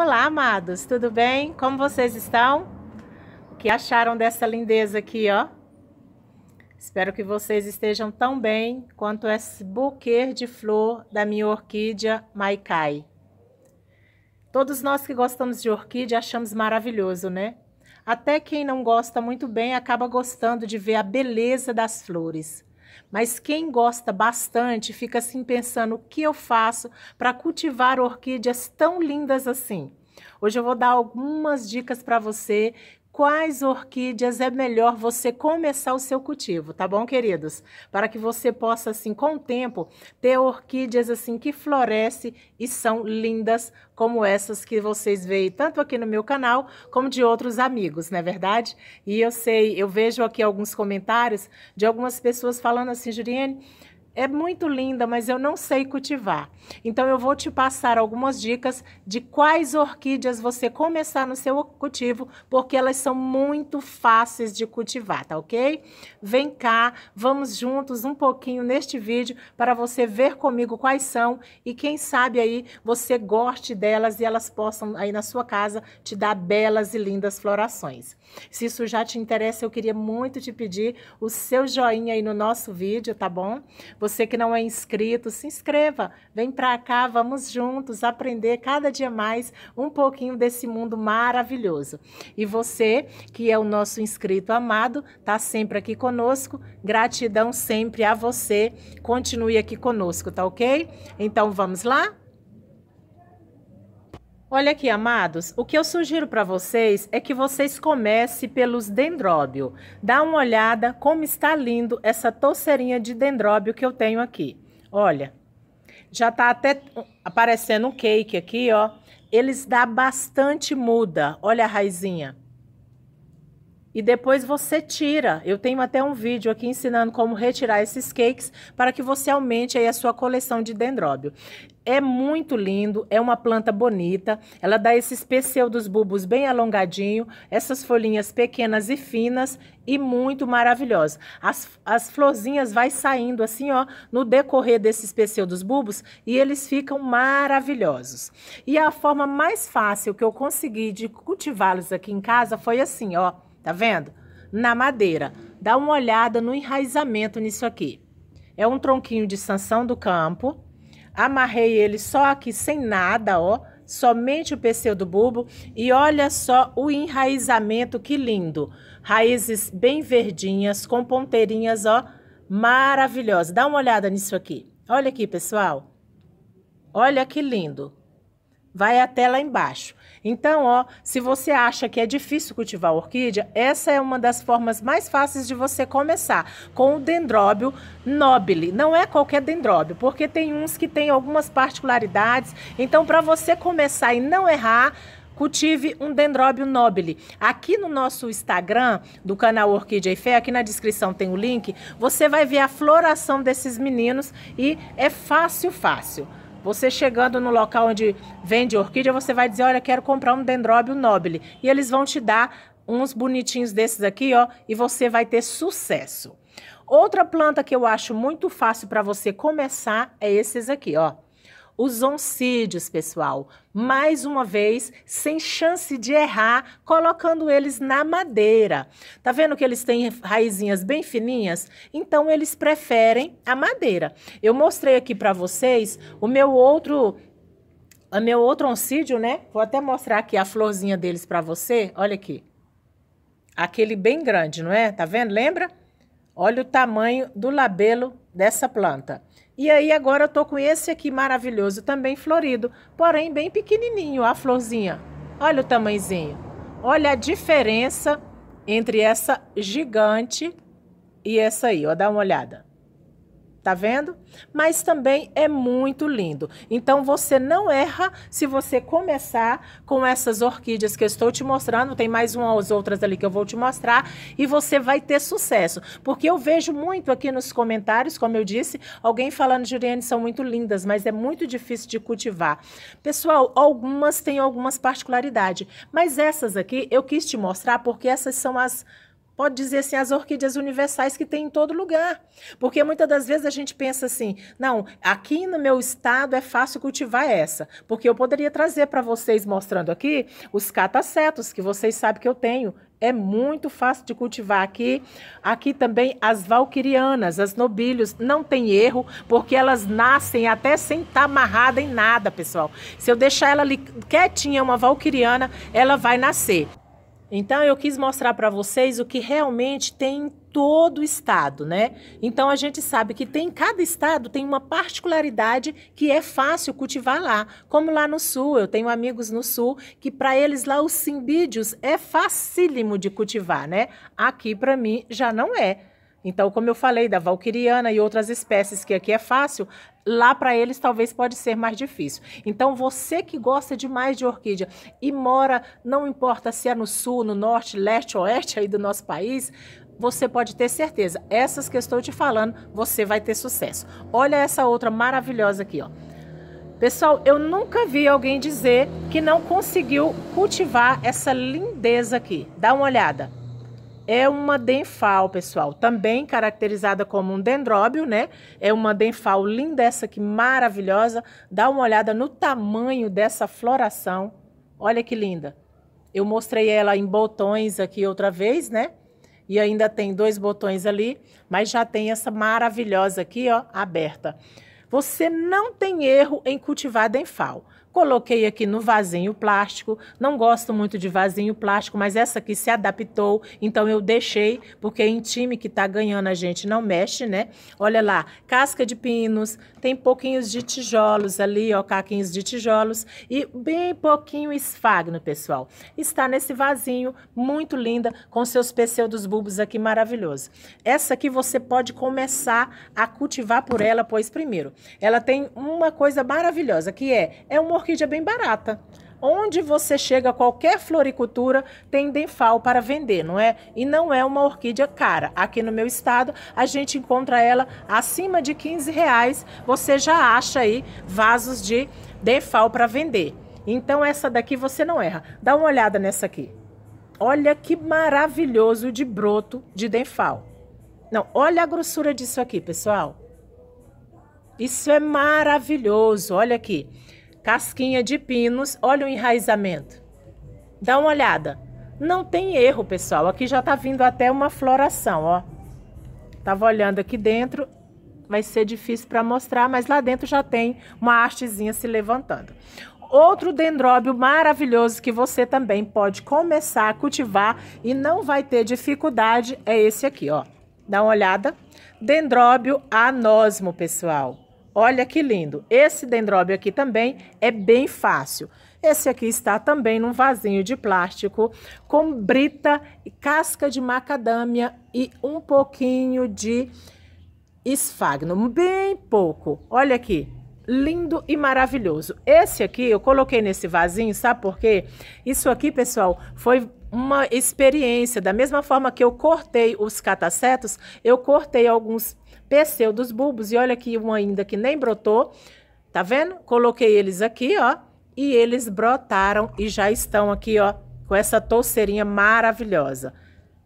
Olá, amados, tudo bem? Como vocês estão? O que acharam dessa lindeza aqui, ó? Espero que vocês estejam tão bem quanto esse buquê de flor da minha orquídea Maikai. Todos nós que gostamos de orquídea achamos maravilhoso, né? Até quem não gosta muito bem acaba gostando de ver a beleza das flores. Mas quem gosta bastante fica assim pensando o que eu faço para cultivar orquídeas tão lindas assim. Hoje eu vou dar algumas dicas para você quais orquídeas é melhor você começar o seu cultivo, tá bom, queridos? Para que você possa, assim, com o tempo, ter orquídeas, assim, que florescem e são lindas, como essas que vocês veem tanto aqui no meu canal, como de outros amigos, não é verdade? E eu sei, eu vejo aqui alguns comentários de algumas pessoas falando assim, Juliane, é muito linda, mas eu não sei cultivar. Então eu vou te passar algumas dicas de quais orquídeas você começar no seu cultivo, porque elas são muito fáceis de cultivar, tá ok? Vem cá, vamos juntos um pouquinho neste vídeo para você ver comigo quais são e quem sabe aí você goste delas e elas possam aí na sua casa te dar belas e lindas florações. Se isso já te interessa, eu queria muito te pedir o seu joinha aí no nosso vídeo, tá bom? Você você que não é inscrito, se inscreva. Vem para cá, vamos juntos aprender cada dia mais um pouquinho desse mundo maravilhoso. E você, que é o nosso inscrito amado, tá sempre aqui conosco. Gratidão sempre a você. Continue aqui conosco, tá OK? Então vamos lá? Olha aqui, amados, o que eu sugiro para vocês é que vocês comecem pelos dendróbio. Dá uma olhada como está lindo essa torceirinha de dendróbio que eu tenho aqui. Olha, já está até aparecendo um cake aqui, ó. Eles dá bastante muda, olha a raizinha. E depois você tira. Eu tenho até um vídeo aqui ensinando como retirar esses cakes para que você aumente aí a sua coleção de dendróbio. É muito lindo, é uma planta bonita. Ela dá esses pseudos bulbos bem alongadinho, essas folhinhas pequenas e finas e muito maravilhosa. As, as florzinhas vai saindo assim, ó, no decorrer desses pseudos bulbos e eles ficam maravilhosos. E a forma mais fácil que eu consegui de cultivá-los aqui em casa foi assim, ó, tá vendo? Na madeira. Dá uma olhada no enraizamento nisso aqui. É um tronquinho de sanção do campo, Amarrei ele só aqui sem nada, ó. Somente o pseudo-bulbo. E olha só o enraizamento, que lindo. Raízes bem verdinhas, com ponteirinhas, ó. Maravilhosa. Dá uma olhada nisso aqui. Olha aqui, pessoal. Olha que lindo. Vai até lá embaixo. Então, ó, se você acha que é difícil cultivar orquídea, essa é uma das formas mais fáceis de você começar com o dendróbio nobile. Não é qualquer dendróbio, porque tem uns que tem algumas particularidades. Então, para você começar e não errar, cultive um dendróbio nobile. Aqui no nosso Instagram, do canal Orquídea e Fé, aqui na descrição tem o link, você vai ver a floração desses meninos e é fácil, fácil. Você chegando no local onde vende orquídea, você vai dizer: Olha, quero comprar um dendróbio nobile. E eles vão te dar uns bonitinhos desses aqui, ó, e você vai ter sucesso. Outra planta que eu acho muito fácil para você começar é esses aqui, ó os oncídios, pessoal. Mais uma vez, sem chance de errar, colocando eles na madeira. Tá vendo que eles têm raizinhas bem fininhas? Então eles preferem a madeira. Eu mostrei aqui para vocês o meu outro o meu outro oncídio, né? Vou até mostrar aqui a florzinha deles para você. Olha aqui. Aquele bem grande, não é? Tá vendo? Lembra? Olha o tamanho do labelo dessa planta. E aí agora eu tô com esse aqui maravilhoso, também florido, porém bem pequenininho, a florzinha. Olha o tamanhozinho. Olha a diferença entre essa gigante e essa aí, ó, dá uma olhada. Tá vendo? Mas também é muito lindo. Então você não erra se você começar com essas orquídeas que eu estou te mostrando. Tem mais umas outras ali que eu vou te mostrar e você vai ter sucesso. Porque eu vejo muito aqui nos comentários, como eu disse, alguém falando, Juliane, são muito lindas, mas é muito difícil de cultivar. Pessoal, algumas têm algumas particularidades, mas essas aqui eu quis te mostrar porque essas são as pode dizer assim, as orquídeas universais que tem em todo lugar. Porque muitas das vezes a gente pensa assim, não, aqui no meu estado é fácil cultivar essa. Porque eu poderia trazer para vocês, mostrando aqui, os catacetos, que vocês sabem que eu tenho. É muito fácil de cultivar aqui. Aqui também as valquirianas, as nobílios, não tem erro, porque elas nascem até sem estar tá amarrada em nada, pessoal. Se eu deixar ela ali quietinha, uma valquiriana, ela vai nascer. Então eu quis mostrar para vocês o que realmente tem em todo o estado, né? Então a gente sabe que tem cada estado tem uma particularidade que é fácil cultivar lá, como lá no sul, eu tenho amigos no sul que para eles lá os simbídeos é facílimo de cultivar, né? Aqui para mim já não é. Então, como eu falei da valquiriana e outras espécies que aqui é fácil, lá para eles talvez pode ser mais difícil. Então você que gosta demais de orquídea e mora, não importa se é no sul, no norte, leste, oeste aí do nosso país, você pode ter certeza, essas que eu estou te falando, você vai ter sucesso. Olha essa outra maravilhosa aqui, ó. Pessoal, eu nunca vi alguém dizer que não conseguiu cultivar essa lindeza aqui. Dá uma olhada é uma denfal, pessoal, também caracterizada como um dendróbio, né? É uma denfal linda essa aqui, maravilhosa. Dá uma olhada no tamanho dessa floração. Olha que linda. Eu mostrei ela em botões aqui outra vez, né? E ainda tem dois botões ali, mas já tem essa maravilhosa aqui, ó, aberta. Você não tem erro em cultivar denfal. Coloquei aqui no vasinho plástico. Não gosto muito de vasinho plástico, mas essa aqui se adaptou, então eu deixei, porque em time que tá ganhando a gente não mexe, né? Olha lá, casca de pinos, tem pouquinhos de tijolos ali, ó, caquinhos de tijolos e bem pouquinho esfagno, pessoal. Está nesse vasinho, muito linda, com seus pseudos bulbos aqui maravilhoso. Essa aqui você pode começar a cultivar por ela, pois primeiro, ela tem uma coisa maravilhosa, que é, é um orquídea é bem barata. Onde você chega, qualquer floricultura tem denfal para vender, não é? E não é uma orquídea cara. Aqui no meu estado, a gente encontra ela acima de 15 reais. Você já acha aí vasos de denfal para vender. Então, essa daqui você não erra. Dá uma olhada nessa aqui. Olha que maravilhoso de broto de denfal. Não, olha a grossura disso aqui, pessoal. Isso é maravilhoso, olha aqui casquinha de pinos, olha o enraizamento. Dá uma olhada. Não tem erro, pessoal. Aqui já tá vindo até uma floração, ó. Tava olhando aqui dentro, vai ser difícil para mostrar, mas lá dentro já tem uma hastezinha se levantando. Outro dendróbio maravilhoso que você também pode começar a cultivar e não vai ter dificuldade é esse aqui, ó. Dá uma olhada. Dendróbio anósmo, pessoal. Olha que lindo. Esse dendróbio aqui também é bem fácil. Esse aqui está também num vasinho de plástico com brita e casca de macadâmia e um pouquinho de esfagno, bem pouco. Olha aqui, lindo e maravilhoso. Esse aqui eu coloquei nesse vasinho, sabe por quê? Isso aqui, pessoal, foi uma experiência. Da mesma forma que eu cortei os catacetos, eu cortei alguns peceu dos bulbos. E olha aqui um ainda que nem brotou. Tá vendo? Coloquei eles aqui, ó. E eles brotaram e já estão aqui, ó, com essa touceirinha maravilhosa.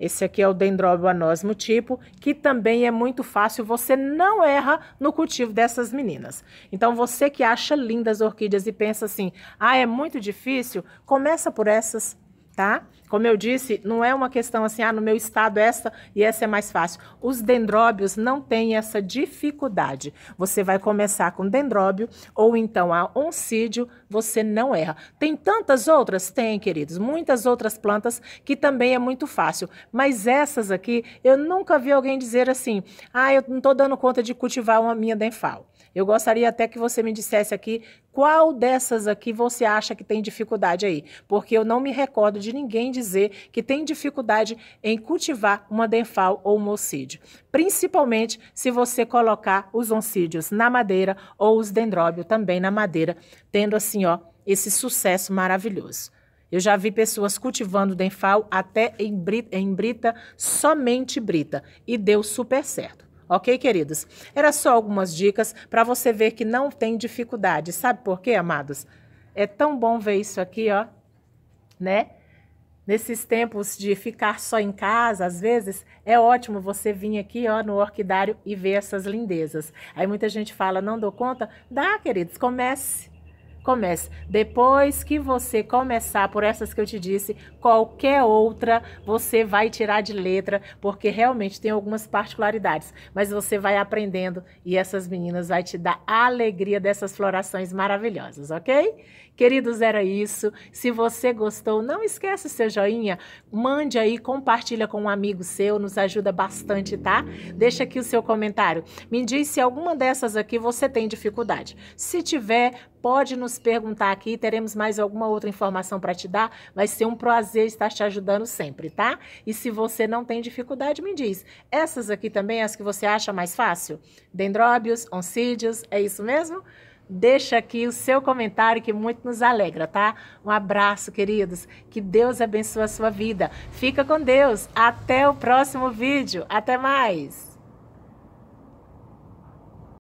Esse aqui é o dendróbio anósmo tipo, que também é muito fácil, você não erra no cultivo dessas meninas. Então você que acha lindas orquídeas e pensa assim, ah, é muito difícil, começa por essas, tá? Como eu disse, não é uma questão assim, ah, no meu estado essa e essa é mais fácil. Os dendróbios não têm essa dificuldade. Você vai começar com dendróbio ou então a oncídio, você não erra. Tem tantas outras? Tem, queridos, muitas outras plantas que também é muito fácil. Mas essas aqui, eu nunca vi alguém dizer assim, ah, eu não estou dando conta de cultivar uma minha denfal. Eu gostaria até que você me dissesse aqui qual dessas aqui você acha que tem dificuldade aí, porque eu não me recordo de ninguém dizer que tem dificuldade em cultivar uma denfal ou um oncídio. principalmente se você colocar os oncídios na madeira ou os dendróbio também na madeira, tendo assim, ó, esse sucesso maravilhoso. Eu já vi pessoas cultivando denfal até em brita, em brita, somente brita, e deu super certo. Ok, queridos? Era só algumas dicas para você ver que não tem dificuldade. Sabe por quê, amados? É tão bom ver isso aqui, ó, né? Nesses tempos de ficar só em casa, às vezes, é ótimo você vir aqui ó, no orquidário e ver essas lindezas. Aí muita gente fala, não dou conta? Dá, queridos, comece. Comece. Depois que você começar por essas que eu te disse, qualquer outra você vai tirar de letra, porque realmente tem algumas particularidades. Mas você vai aprendendo e essas meninas vai te dar a alegria dessas florações maravilhosas, ok? Queridos, era isso. Se você gostou, não esquece seu joinha, mande aí, compartilha com um amigo seu, nos ajuda bastante, tá? Deixa aqui o seu comentário. Me diz se alguma dessas aqui você tem dificuldade. Se tiver, pode nos perguntar aqui, teremos mais alguma outra informação para te dar. Vai ser um prazer estar te ajudando sempre, tá? E se você não tem dificuldade, me diz. Essas aqui também, as que você acha mais fácil? Dendróbios, oncídios, é isso mesmo? deixa aqui o seu comentário que muito nos alegra, tá? Um abraço, queridos. Que Deus abençoe a sua vida. Fica com Deus. Até o próximo vídeo. Até mais.